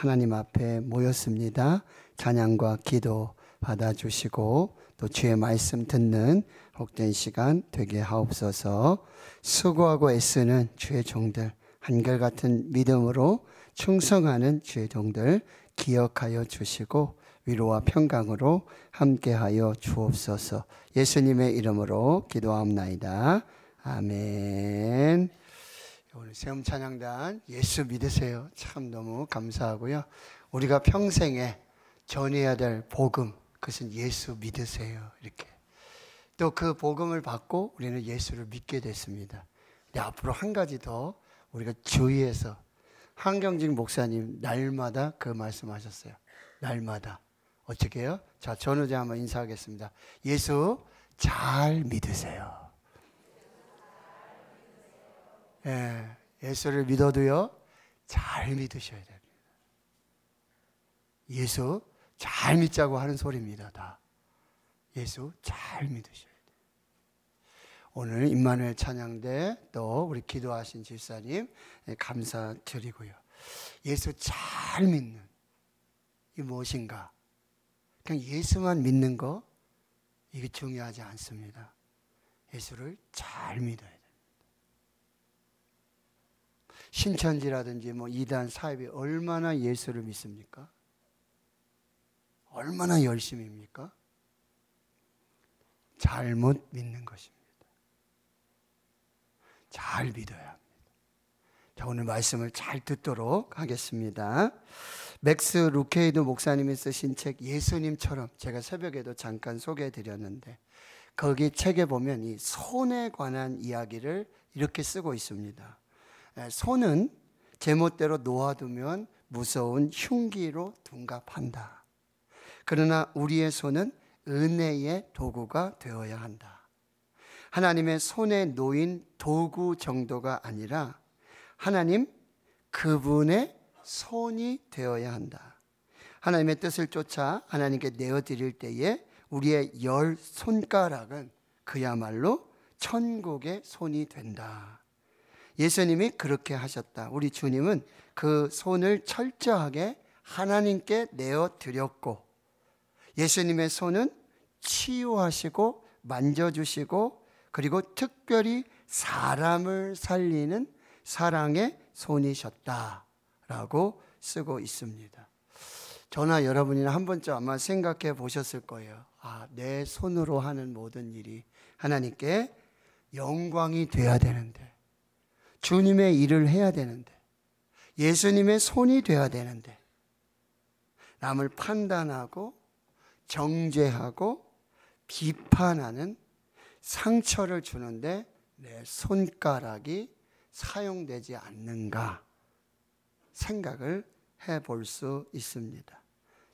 하나님 앞에 모였습니다. 찬양과 기도 받아주시고 또 주의 말씀 듣는 복된 시간 되게 하옵소서 수고하고 애쓰는 주의 종들 한결같은 믿음으로 충성하는 주의 종들 기억하여 주시고 위로와 평강으로 함께하여 주옵소서 예수님의 이름으로 기도하옵나이다. 아멘. 오늘 세움 찬양단 예수 믿으세요. 참 너무 감사하고요. 우리가 평생에 전해야 될 복음 그것은 예수 믿으세요. 이렇게 또 그 복음을 받고 우리는 예수를 믿게 됐습니다. 근데 앞으로 한 가지 더 우리가 주의해서 한경진 목사님 날마다 그 말씀하셨어요. 날마다 어떻게요? 자 전우자 한번 인사하겠습니다. 예수 잘 믿으세요. 예, 예수를 믿어도요, 잘 믿으셔야 됩니다. 예수 잘 믿자고 하는 소리입니다, 다. 예수 잘 믿으셔야 돼 오늘 임마누 찬양대 또 우리 기도하신 집사님 예, 감사드리고요. 예수 잘 믿는 이 무엇인가? 그냥 예수만 믿는 거 이게 중요하지 않습니다. 예수를 잘 믿어야 돼 신천지라든지 뭐 이단 사입이 얼마나 예수를 믿습니까? 얼마나 열심입니까? 잘못 믿는 것입니다. 잘 믿어야 합니다. 자, 오늘 말씀을 잘 듣도록 하겠습니다. 맥스 루케이드 목사님이 쓰신 책 예수님처럼 제가 새벽에도 잠깐 소개해 드렸는데 거기 책에 보면 이 손에 관한 이야기를 이렇게 쓰고 있습니다. 네, 손은 제멋대로 놓아두면 무서운 흉기로 둔갑한다. 그러나 우리의 손은 은혜의 도구가 되어야 한다. 하나님의 손에 놓인 도구 정도가 아니라 하나님 그분의 손이 되어야 한다. 하나님의 뜻을 쫓아 하나님께 내어드릴 때에 우리의 열 손가락은 그야말로 천국의 손이 된다. 예수님이 그렇게 하셨다. 우리 주님은 그 손을 철저하게 하나님께 내어 드렸고 예수님의 손은 치유하시고 만져주시고 그리고 특별히 사람을 살리는 사랑의 손이셨다라고 쓰고 있습니다. 저나 여러분이나 한 번쯤 아마 생각해 보셨을 거예요. 아, 내 손으로 하는 모든 일이 하나님께 영광이 돼야 되는데 주님의 일을 해야 되는데, 예수님의 손이 되어야 되는데, 남을 판단하고, 정죄하고, 비판하는 상처를 주는데 내 손가락이 사용되지 않는가 생각을 해 볼 수 있습니다.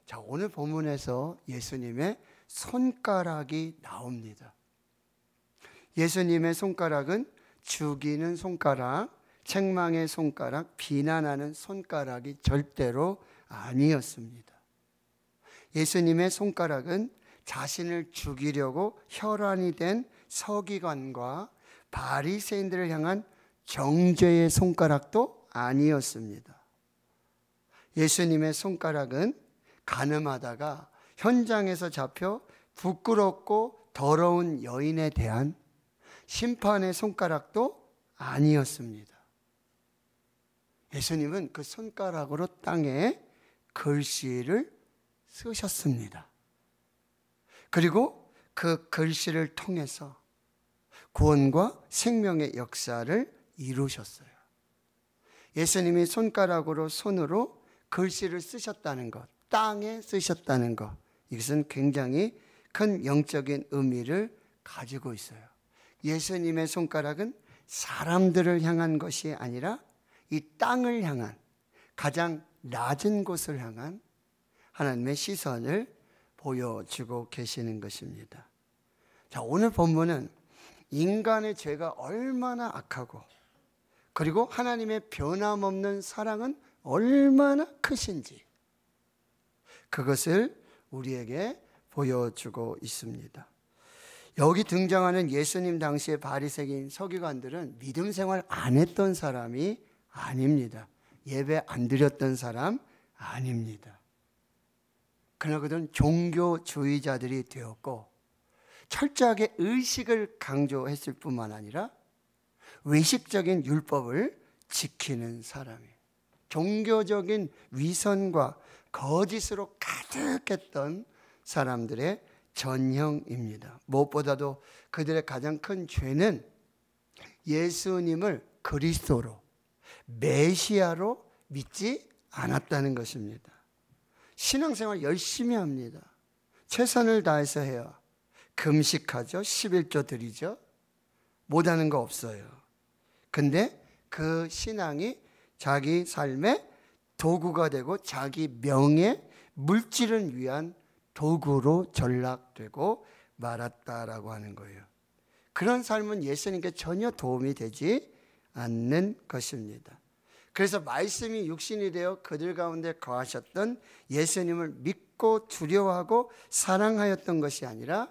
자, 오늘 본문에서 예수님의 손가락이 나옵니다. 예수님의 손가락은 죽이는 손가락, 책망의 손가락, 비난하는 손가락이 절대로 아니었습니다. 예수님의 손가락은 자신을 죽이려고 혈안이 된 서기관과 바리새인들을 향한 정죄의 손가락도 아니었습니다. 예수님의 손가락은 가늠하다가 현장에서 잡혀 부끄럽고 더러운 여인에 대한 심판의 손가락도 아니었습니다. 예수님은 그 손가락으로 땅에 글씨를 쓰셨습니다. 그리고 그 글씨를 통해서 구원과 생명의 역사를 이루셨어요. 예수님이 손가락으로 손으로 글씨를 쓰셨다는 것, 땅에 쓰셨다는 것, 이것은 굉장히 큰 영적인 의미를 가지고 있어요. 예수님의 손가락은 사람들을 향한 것이 아니라 이 땅을 향한 가장 낮은 곳을 향한 하나님의 시선을 보여주고 계시는 것입니다. 자, 오늘 본문은 인간의 죄가 얼마나 악하고 그리고 하나님의 변함없는 사랑은 얼마나 크신지 그것을 우리에게 보여주고 있습니다. 여기 등장하는 예수님 당시의 바리새인 서기관들은 믿음 생활 안 했던 사람이 아닙니다. 예배 안 드렸던 사람 아닙니다. 그러나 그들은 종교주의자들이 되었고 철저하게 의식을 강조했을 뿐만 아니라 외식적인 율법을 지키는 사람이 종교적인 위선과 거짓으로 가득했던 사람들의 전형입니다. 무엇보다도 그들의 가장 큰 죄는 예수님을 그리스도로 메시아로 믿지 않았다는 것입니다. 신앙생활 열심히 합니다. 최선을 다해서 해요. 금식하죠. 11조 드리죠. 못하는 거 없어요. 근데 그 신앙이 자기 삶의 도구가 되고 자기 명예, 물질을 위한 도구로 전락되고 말았다라고 하는 거예요. 그런 삶은 예수님께 전혀 도움이 되지 않는 것입니다. 그래서 말씀이 육신이 되어 그들 가운데 거하셨던 예수님을 믿고 두려워하고 사랑하였던 것이 아니라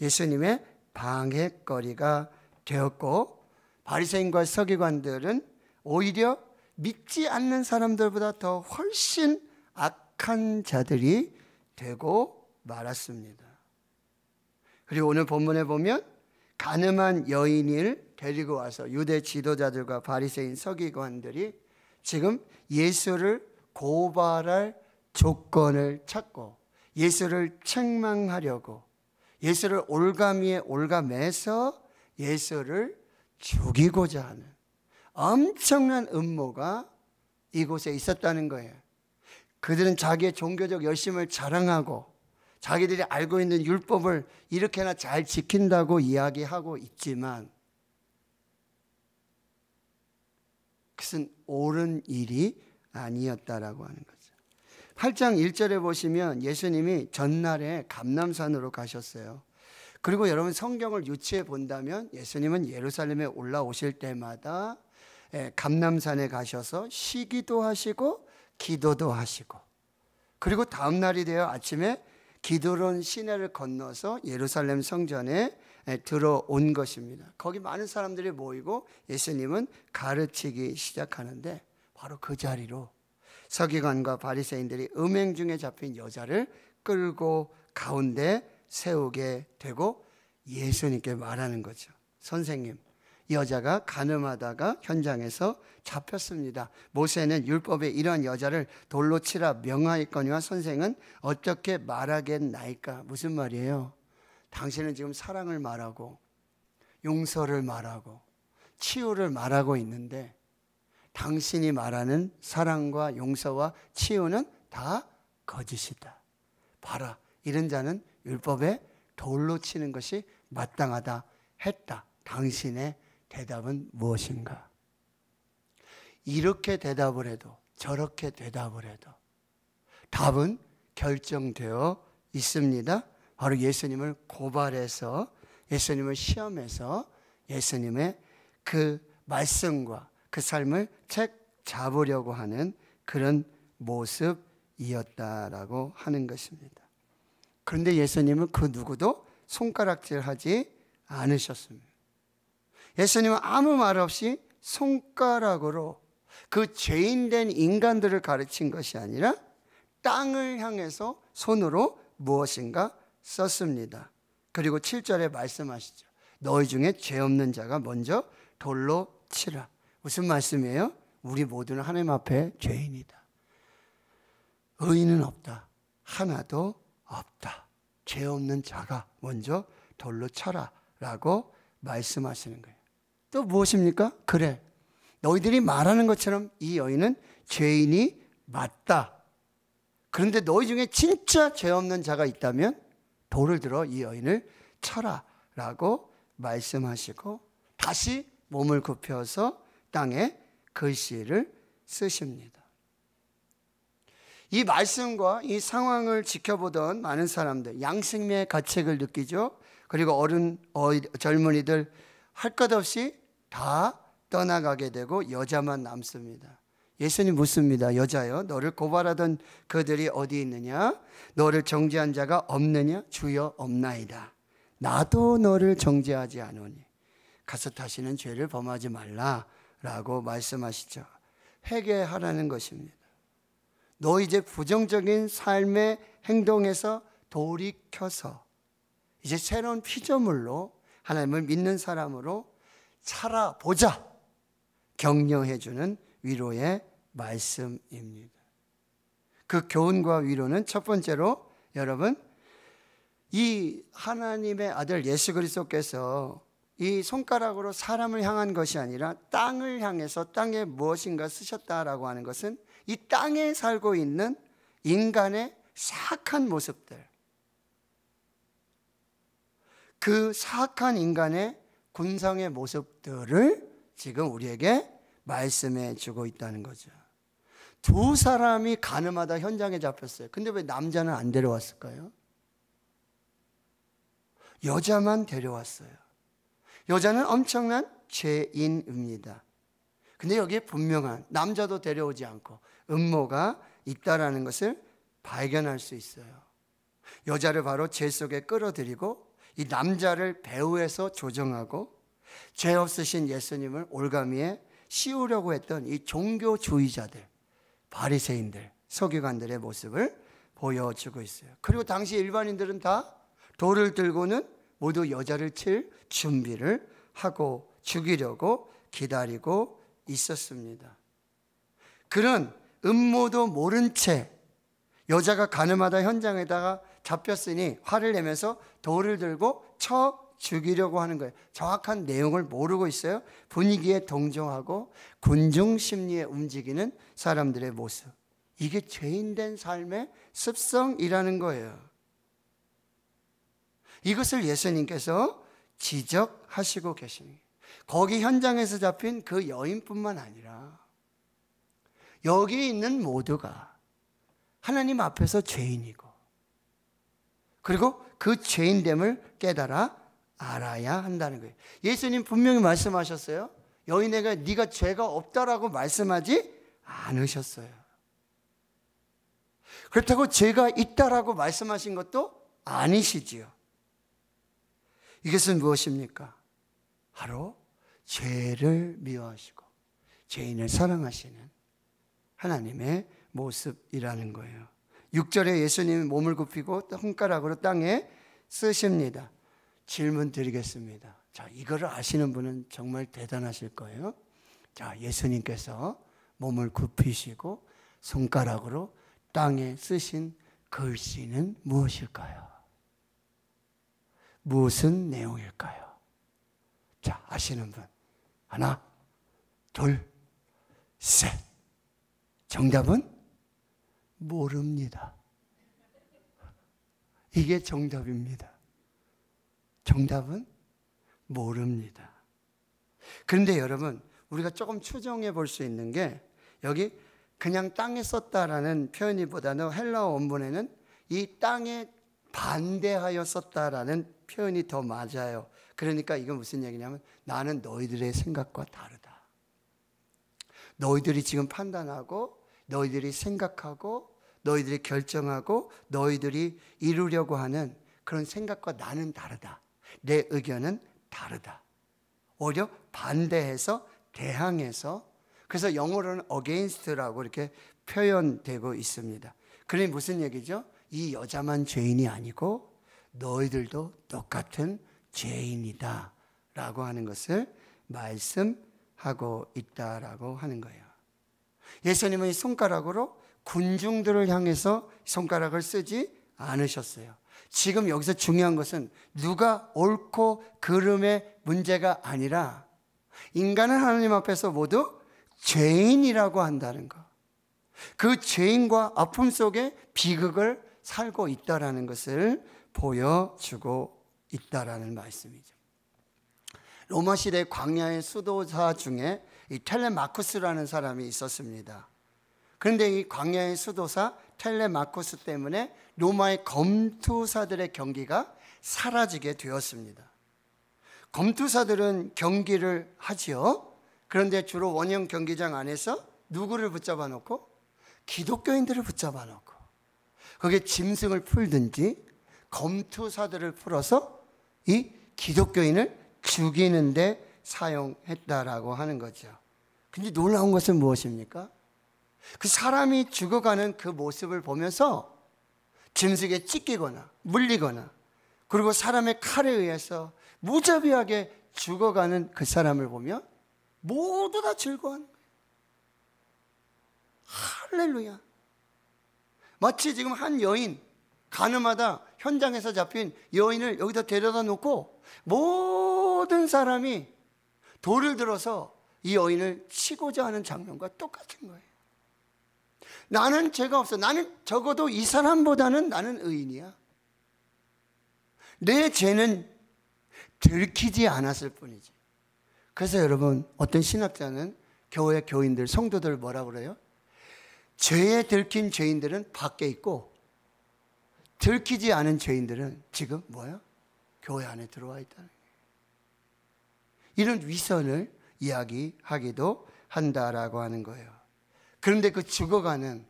예수님의 방해거리가 되었고 바리새인과 서기관들은 오히려 믿지 않는 사람들보다 더 훨씬 악한 자들이 되고 말았습니다. 그리고 오늘 본문에 보면 가늠한 여인을 데리고 와서 유대 지도자들과 바리새인 서기관들이 지금 예수를 고발할 조건을 찾고 예수를 책망하려고 예수를 올가미에 올가매서 예수를 죽이고자 하는 엄청난 음모가 이곳에 있었다는 거예요. 그들은 자기의 종교적 열심을 자랑하고 자기들이 알고 있는 율법을 이렇게나 잘 지킨다고 이야기하고 있지만 그것은 옳은 일이 아니었다라고 하는 거죠. 8장 1절에 보시면 예수님이 전날에 감남산으로 가셨어요. 그리고 여러분 성경을 유추해 본다면 예수님은 예루살렘에 올라오실 때마다 예, 감남산에 가셔서 쉬기도 하시고 기도도 하시고 그리고 다음 날이 되어 아침에 기도론 시내를 건너서 예루살렘 성전에 들어온 것입니다. 거기 많은 사람들이 모이고 예수님은 가르치기 시작하는데 바로 그 자리로 서기관과 바리새인들이 음행 중에 잡힌 여자를 끌고 가운데 세우게 되고 예수님께 말하는 거죠. 선생님, 여자가 가늠하다가 현장에서 잡혔습니다. 모세는 율법에 이런 여자를 돌로 치라 명하였거니와 선생은 어떻게 말하겠나이까? 무슨 말이에요? 당신은 지금 사랑을 말하고 용서를 말하고 치유를 말하고 있는데 당신이 말하는 사랑과 용서와 치유는 다 거짓이다. 봐라. 이런 자는 율법에 돌로 치는 것이 마땅하다 했다. 당신의 대답은 무엇인가? 이렇게 대답을 해도 저렇게 대답을 해도 답은 결정되어 있습니다. 바로 예수님을 고발해서 예수님을 시험해서 예수님의 그 말씀과 그 삶을 책 잡으려고 하는 그런 모습이었다라고 하는 것입니다. 그런데 예수님은 그 누구도 손가락질하지 않으셨습니다. 예수님은 아무 말 없이 손가락으로 그 죄인된 인간들을 가르친 것이 아니라 땅을 향해서 손으로 무엇인가 썼습니다. 그리고 7절에 말씀하시죠. 너희 중에 죄 없는 자가 먼저 돌로 치라. 무슨 말씀이에요? 우리 모두는 하나님 앞에 죄인이다. 의인은 없다. 하나도 없다. 죄 없는 자가 먼저 돌로 쳐라. 라고 말씀하시는 거예요. 또 무엇입니까? 그래. 너희들이 말하는 것처럼 이 여인은 죄인이 맞다. 그런데 너희 중에 진짜 죄 없는 자가 있다면 돌을 들어 이 여인을 쳐라. 라고 말씀하시고 다시 몸을 굽혀서 땅에 글씨를 쓰십니다. 이 말씀과 이 상황을 지켜보던 많은 사람들, 양심의 가책을 느끼죠. 그리고 어른, 어, 젊은이들, 할것 없이 다 떠나가게 되고 여자만 남습니다. 예수님 묻습니다. 여자여, 너를 고발하던 그들이 어디 있느냐? 너를 정죄한 자가 없느냐? 주여 없나이다. 나도 너를 정죄하지 않으니 가서 다시는 죄를 범하지 말라라고 말씀하시죠. 회개하라는 것입니다. 너 이제 부정적인 삶의 행동에서 돌이켜서 이제 새로운 피조물로 하나님을 믿는 사람으로 살아보자 격려해주는 위로의 말씀입니다. 그 교훈과 위로는 첫 번째로 여러분 이 하나님의 아들 예수 그리스도께서 이 손가락으로 사람을 향한 것이 아니라 땅을 향해서 땅에 무엇인가 쓰셨다라고 하는 것은 이 땅에 살고 있는 인간의 사악한 모습들 그 사악한 인간의 군상의 모습들을 지금 우리에게 말씀해 주고 있다는 거죠. 두 사람이 가늠하다 현장에 잡혔어요. 근데 왜 남자는 안 데려왔을까요? 여자만 데려왔어요. 여자는 엄청난 죄인입니다. 근데 여기에 분명한 남자도 데려오지 않고 음모가 있다라는 것을 발견할 수 있어요. 여자를 바로 죄 속에 끌어들이고 이 남자를 배후에서 조정하고 죄 없으신 예수님을 올가미에 씌우려고 했던 이 종교주의자들, 바리새인들, 서기관들의 모습을 보여주고 있어요. 그리고 당시 일반인들은 다 돌을 들고는 모두 여자를 칠 준비를 하고 죽이려고 기다리고 있었습니다. 그런 음모도 모른 채 여자가 가늠하다 현장에다가 잡혔으니 화를 내면서 돌을 들고 쳐 죽이려고 하는 거예요. 정확한 내용을 모르고 있어요. 분위기에 동정하고 군중 심리에 움직이는 사람들의 모습. 이게 죄인된 삶의 습성이라는 거예요. 이것을 예수님께서 지적하시고 계십니다. 거기 현장에서 잡힌 그 여인뿐만 아니라 여기 있는 모두가 하나님 앞에서 죄인이고 그리고 그 죄인됨을 깨달아 알아야 한다는 거예요. 예수님 분명히 말씀하셨어요. 여인에게 네가 죄가 없다라고 말씀하지 않으셨어요. 그렇다고 죄가 있다라고 말씀하신 것도 아니시지요. 이것은 무엇입니까? 바로 죄를 미워하시고 죄인을 사랑하시는 하나님의 모습이라는 거예요. 6절에 예수님이 몸을 굽히고 손가락으로 땅에 쓰십니다. 질문 드리겠습니다. 자, 이거를 아시는 분은 정말 대단하실 거예요. 자, 예수님께서 몸을 굽히시고 손가락으로 땅에 쓰신 글씨는 무엇일까요? 무슨 내용일까요? 자, 아시는 분. 하나, 둘, 셋. 정답은 모릅니다. 이게 정답입니다. 정답은 모릅니다. 그런데 여러분, 우리가 조금 추정해 볼 수 있는 게 여기 그냥 땅에 썼다라는 표현이보다는 헬라 원문에는 이 땅에 반대하여 썼다라는 표현이 더 맞아요. 그러니까 이건 무슨 얘기냐면 나는 너희들의 생각과 다르다. 너희들이 지금 판단하고 너희들이 생각하고 너희들이 결정하고 너희들이 이루려고 하는 그런 생각과 나는 다르다. 내 의견은 다르다. 오히려 반대해서 대항해서 그래서 영어로는 against라고 이렇게 표현되고 있습니다. 그게 무슨 얘기죠? 이 여자만 죄인이 아니고 너희들도 똑같은 죄인이다. 라고 하는 것을 말씀하고 있다라고 하는 거예요. 예수님의 손가락으로 군중들을 향해서 손가락을 쓰지 않으셨어요. 지금 여기서 중요한 것은 누가 옳고 그름의 문제가 아니라 인간은 하나님 앞에서 모두 죄인이라고 한다는 것. 그 죄인과 아픔 속에 비극을 살고 있다라는 것을 보여주고 있다라는 말씀이죠. 로마 시대 광야의 수도사 중에 이 텔레마코스라는 사람이 있었습니다. 그런데 이 광야의 수도사 텔레마코스 때문에 로마의 검투사들의 경기가 사라지게 되었습니다. 검투사들은 경기를 하지요. 그런데 주로 원형 경기장 안에서 누구를 붙잡아 놓고 기독교인들을 붙잡아 놓고 거기에 짐승을 풀든지 검투사들을 풀어서 이 기독교인을 죽이는데 사용했다라고 하는 거죠. 근데 놀라운 것은 무엇입니까? 그 사람이 죽어가는 그 모습을 보면서 짐승에 찢기거나 물리거나 그리고 사람의 칼에 의해서 무자비하게 죽어가는 그 사람을 보면 모두 다 즐거워하는 거예요. 할렐루야. 마치 지금 한 여인, 가늠하다 현장에서 잡힌 여인을 여기다 데려다 놓고 모든 사람이 돌을 들어서 이 여인을 치고자 하는 장면과 똑같은 거예요. 나는 죄가 없어. 나는 적어도 이 사람보다는 나는 의인이야. 내 죄는 들키지 않았을 뿐이지. 그래서 여러분, 어떤 신학자는 교회 교인들, 성도들 뭐라 그래요? 죄에 들킨 죄인들은 밖에 있고, 들키지 않은 죄인들은 지금 뭐야? 교회 안에 들어와 있다는 이런 위선을 이야기하기도 한다라고 하는 거예요. 그런데 그 죽어가는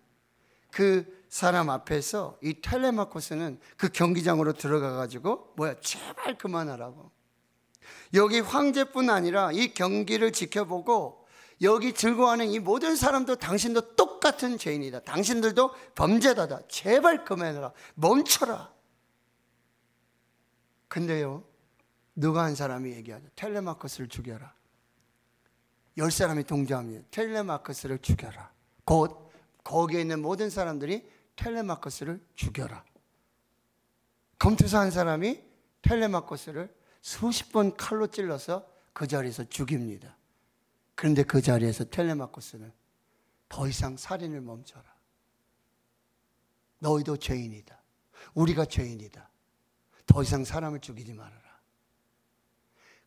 그 사람 앞에서 이 텔레마코스는 그 경기장으로 들어가 가지고 뭐야 제발 그만하라고 여기 황제뿐 아니라 이 경기를 지켜보고 여기 즐거워하는 이 모든 사람도 당신도 똑같은 죄인이다. 당신들도 범죄다다. 제발 그만해라. 멈춰라. 근데요, 누가 한 사람이 얘기하죠. 텔레마커스를 죽여라. 열 사람이 동조합니다. 텔레마커스를 죽여라. 곧 거기에 있는 모든 사람들이 텔레마커스를 죽여라. 검투사 한 사람이 텔레마커스를 수십 번 칼로 찔러서 그 자리에서 죽입니다. 그런데 그 자리에서 텔레마코스는 더 이상 살인을 멈춰라. 너희도 죄인이다. 우리가 죄인이다. 더 이상 사람을 죽이지 말아라.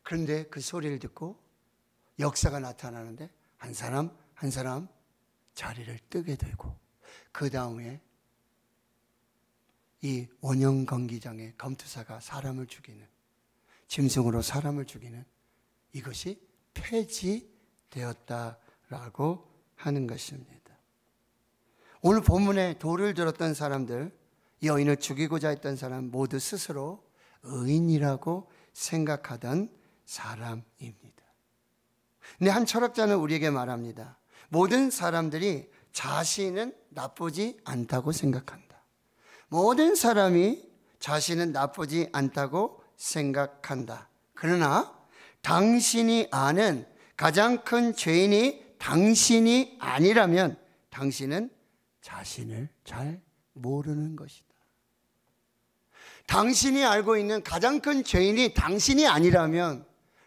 그런데 그 소리를 듣고 역사가 나타나는데 한 사람 한 사람 자리를 뜨게 되고 그 다음에 이 원형 경기장의 검투사가 사람을 죽이는 짐승으로 사람을 죽이는 이것이 폐지되었다라고 하는 것입니다. 오늘 본문에 돌을 들었던 사람들, 여인을 죽이고자 했던 사람 모두 스스로 의인이라고 생각하던 사람입니다. 근데 한 철학자는 우리에게 말합니다. 모든 사람들이 자신은 나쁘지 않다고 생각한다. 모든 사람이 자신은 나쁘지 않다고 생각한다. 그러나 당신이 아는 가장 큰 죄인이 당신이 아니라면 당신은 자신을 잘 모르는 것이다. 당신이 알고 있는 가장 큰 죄인이 당신이 아니라면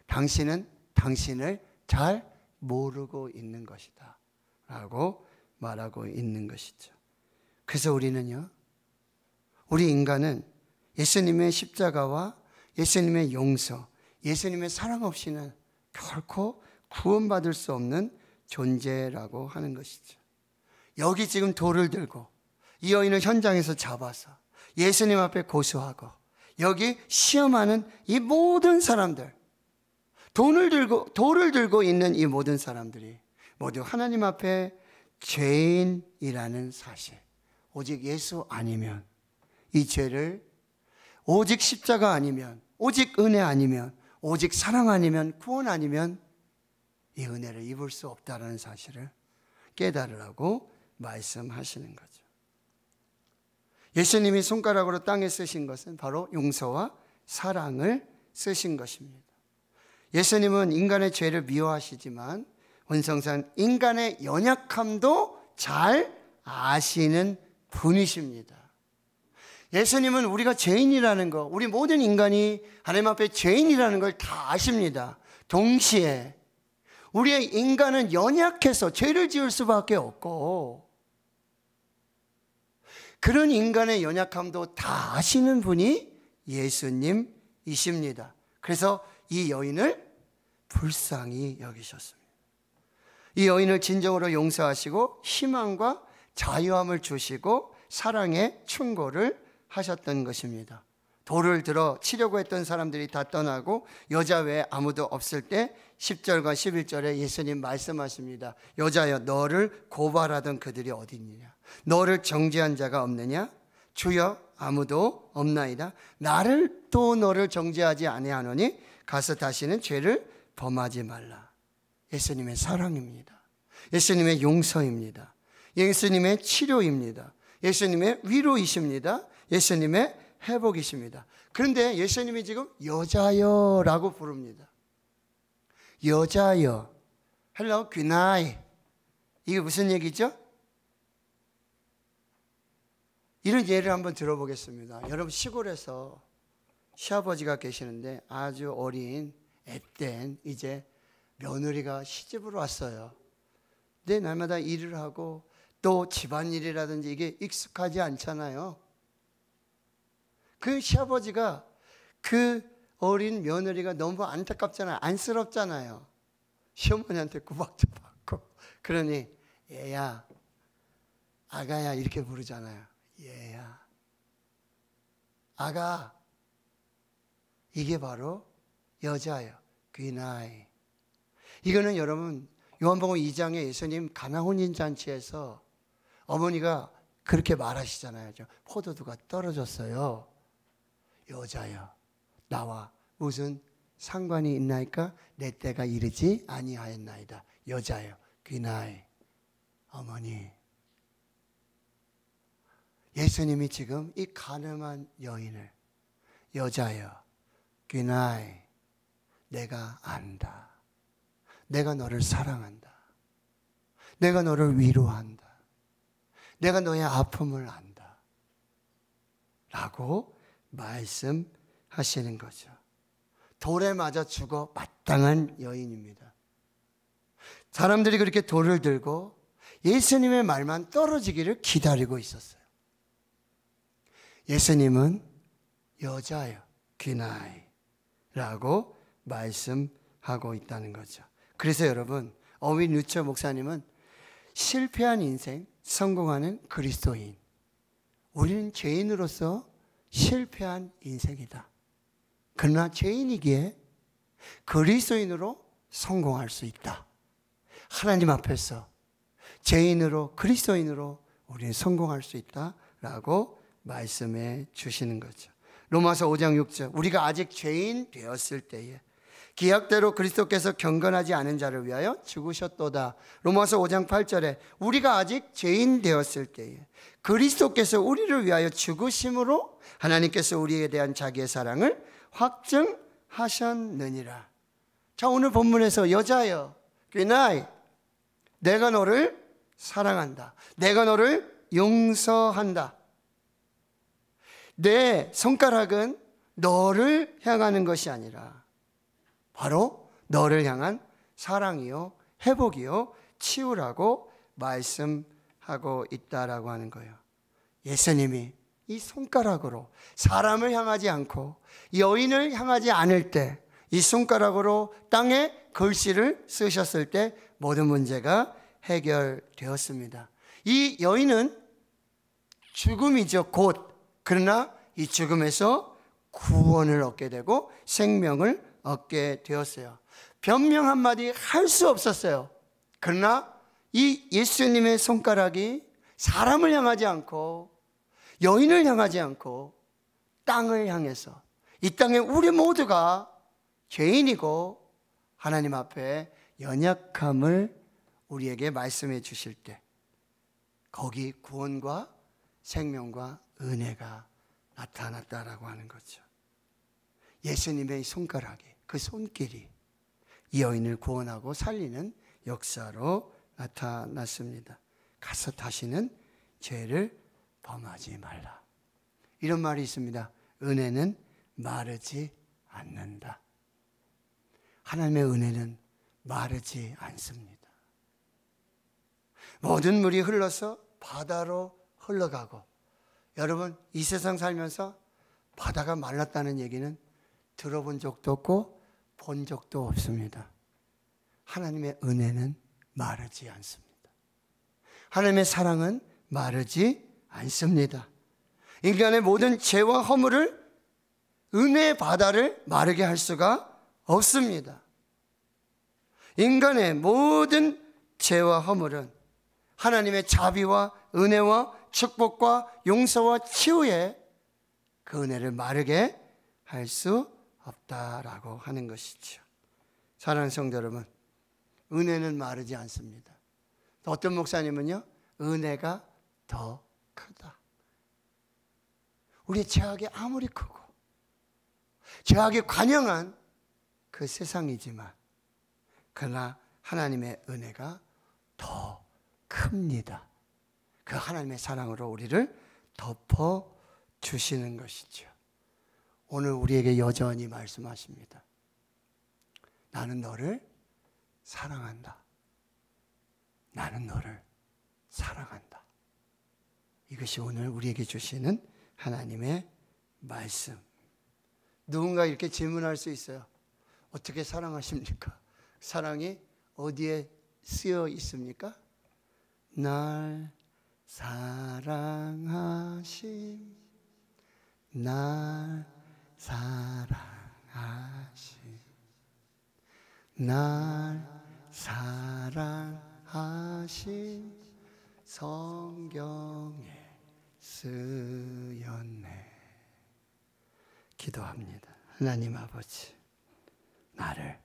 당신은 당신을 잘 모르고 있는 것이다. 라고 말하고 있는 것이죠. 그래서 우리는요, 우리 인간은 예수님의 십자가와 예수님의 용서, 예수님의 사랑 없이는 결코 구원받을 수 없는 존재라고 하는 것이죠. 여기 지금 돌을 들고 이 여인을 현장에서 잡아서 예수님 앞에 고소하고 여기 시험하는 이 모든 사람들, 돈을 들고 돌을 들고 있는 이 모든 사람들이 모두 하나님 앞에 죄인이라는 사실. 오직 예수 아니면 이 죄를 오직 십자가 아니면 오직 은혜 아니면 오직 사랑 아니면 구원 아니면 이 은혜를 입을 수 없다라는 사실을 깨달으라고 말씀하시는 거죠. 예수님이 손가락으로 땅에 쓰신 것은 바로 용서와 사랑을 쓰신 것입니다. 예수님은 인간의 죄를 미워하시지만 원성산 인간의 연약함도 잘 아시는 분이십니다. 예수님은 우리가 죄인이라는 거, 우리 모든 인간이 하나님 앞에 죄인이라는 걸 다 아십니다. 동시에 우리의 인간은 연약해서 죄를 지을 수밖에 없고 그런 인간의 연약함도 다 아시는 분이 예수님이십니다. 그래서 이 여인을 불쌍히 여기셨습니다. 이 여인을 진정으로 용서하시고 희망과 자유함을 주시고 사랑의 충고를 하셨던 것입니다. 돌을 들어 치려고 했던 사람들이 다 떠나고 여자 외에 아무도 없을 때 10절과 11절에 예수님 말씀하십니다. 여자여 너를 고발하던 그들이 어디 있느냐? 너를 정죄한 자가 없느냐? 주여 아무도 없나이다. 나를 또 너를 정죄하지 아니하노니 가서 다시는 죄를 범하지 말라. 예수님의 사랑입니다. 예수님의 용서입니다. 예수님의 치료입니다. 예수님의 위로이십니다. 예수님의 회복이십니다. 그런데 예수님이 지금 여자여 라고 부릅니다. 여자여. 헬로 귀나이. 이게 무슨 얘기죠? 이런 예를 한번 들어보겠습니다. 여러분 시골에서 시아버지가 계시는데 아주 어린 앳된 이제 며느리가 시집으로 왔어요. 내 날마다 일을 하고 또 집안일이라든지 이게 익숙하지 않잖아요. 그 시아버지가 그 어린 며느리가 너무 안타깝잖아요. 안쓰럽잖아요. 시어머니한테 구박도 받고. 그러니 얘야, 아가야 이렇게 부르잖아요. 얘야, 아가. 이게 바로 여자요. 귀나이. 이거는 여러분 요한복음 2장에 예수님 가나 혼인 잔치에서 어머니가 그렇게 말하시잖아요. 포도두가 떨어졌어요. 여자여 나와 무슨 상관이 있나이까 내 때가 이르지 아니하였나이다. 여자여 귀나이 어머니 예수님이 지금 이 가늠한 여인을 여자여 귀나이 내가 안다. 내가 너를 사랑한다. 내가 너를 위로한다. 내가 너의 아픔을 안다. 라고 말씀하시는 거죠. 돌에 맞아 죽어 마땅한 여인입니다. 사람들이 그렇게 돌을 들고 예수님의 말만 떨어지기를 기다리고 있었어요. 예수님은 여자여, 귀나이라고 말씀하고 있다는 거죠. 그래서 여러분, 어윈 루처 목사님은 실패한 인생, 성공하는 그리스도인. 우리는 죄인으로서 실패한 인생이다. 그러나 죄인이기에 그리스도인으로 성공할 수 있다. 하나님 앞에서 죄인으로 그리스도인으로 우리는 성공할 수 있다라고 말씀해 주시는 거죠. 로마서 5장 6절 우리가 아직 죄인 되었을 때에 기약대로 그리스도께서 경건하지 않은 자를 위하여 죽으셨도다. 로마서 5장 8절에 우리가 아직 죄인 되었을 때에 그리스도께서 우리를 위하여 죽으심으로 하나님께서 우리에 대한 자기의 사랑을 확증하셨느니라. 자, 오늘 본문에서 여자여, 그나이, 내가 너를 사랑한다. 내가 너를 용서한다. 내 손가락은 너를 향하는 것이 아니라 바로 너를 향한 사랑이요, 회복이요, 치유라고 말씀하고 있다라고 하는 거예요. 예수님이 이 손가락으로 사람을 향하지 않고 여인을 향하지 않을 때 이 손가락으로 땅에 글씨를 쓰셨을 때 모든 문제가 해결되었습니다. 이 여인은 죽음이죠, 곧. 그러나 이 죽음에서 구원을 얻게 되고 생명을 얻게 되었어요. 변명 한마디 할 수 없었어요. 그러나 이 예수님의 손가락이 사람을 향하지 않고 여인을 향하지 않고 땅을 향해서 이 땅에 우리 모두가 죄인이고 하나님 앞에 연약함을 우리에게 말씀해 주실 때 거기 구원과 생명과 은혜가 나타났다라고 하는 거죠. 예수님의 손가락이 그 손길이 여인을 구원하고 살리는 역사로 나타났습니다. 가서 다시는 죄를 범하지 말라. 이런 말이 있습니다. 은혜는 마르지 않는다. 하나님의 은혜는 마르지 않습니다. 모든 물이 흘러서 바다로 흘러가고 여러분 이 세상 살면서 바다가 말랐다는 얘기는 들어본 적도 없고 본 적도 없습니다. 하나님의 은혜는 마르지 않습니다. 하나님의 사랑은 마르지 않습니다. 인간의 모든 죄와 허물을 은혜의 바다를 마르게 할 수가 없습니다. 인간의 모든 죄와 허물은 하나님의 자비와 은혜와 축복과 용서와 치유에 그 은혜를 마르게 할수 없습니다. 없다라고 하는 것이죠. 사랑하는 성도 여러분, 은혜는 마르지 않습니다. 어떤 목사님은요, 은혜가 더 크다. 우리 죄악이 아무리 크고, 죄악이 관영한 그 세상이지만, 그러나 하나님의 은혜가 더 큽니다. 그 하나님의 사랑으로 우리를 덮어 주시는 것이죠. 오늘 우리에게 여전히 말씀하십니다. 나는 너를 사랑한다. 나는 너를 사랑한다. 이것이 오늘 우리에게 주시는 하나님의 말씀. 누군가 이렇게 질문할 수 있어요. 어떻게 사랑하십니까? 사랑이 어디에 쓰여 있습니까? 날 사랑하심, 날 사랑하신 날 사랑하신 성경에 쓰였네. 기도합니다. 하나님 아버지, 나를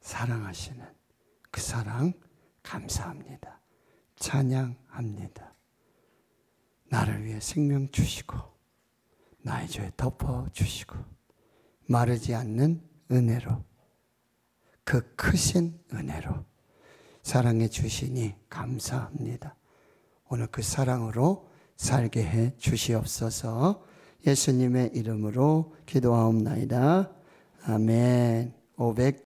사랑하시는 그 사랑 감사합니다. 찬양합니다. 나를 위해 생명 주시고 나의 죄 덮어주시고 마르지 않는 은혜로 그 크신 은혜로 사랑해 주시니 감사합니다. 오늘 그 사랑으로 살게 해 주시옵소서 예수님의 이름으로 기도하옵나이다. 아멘. 500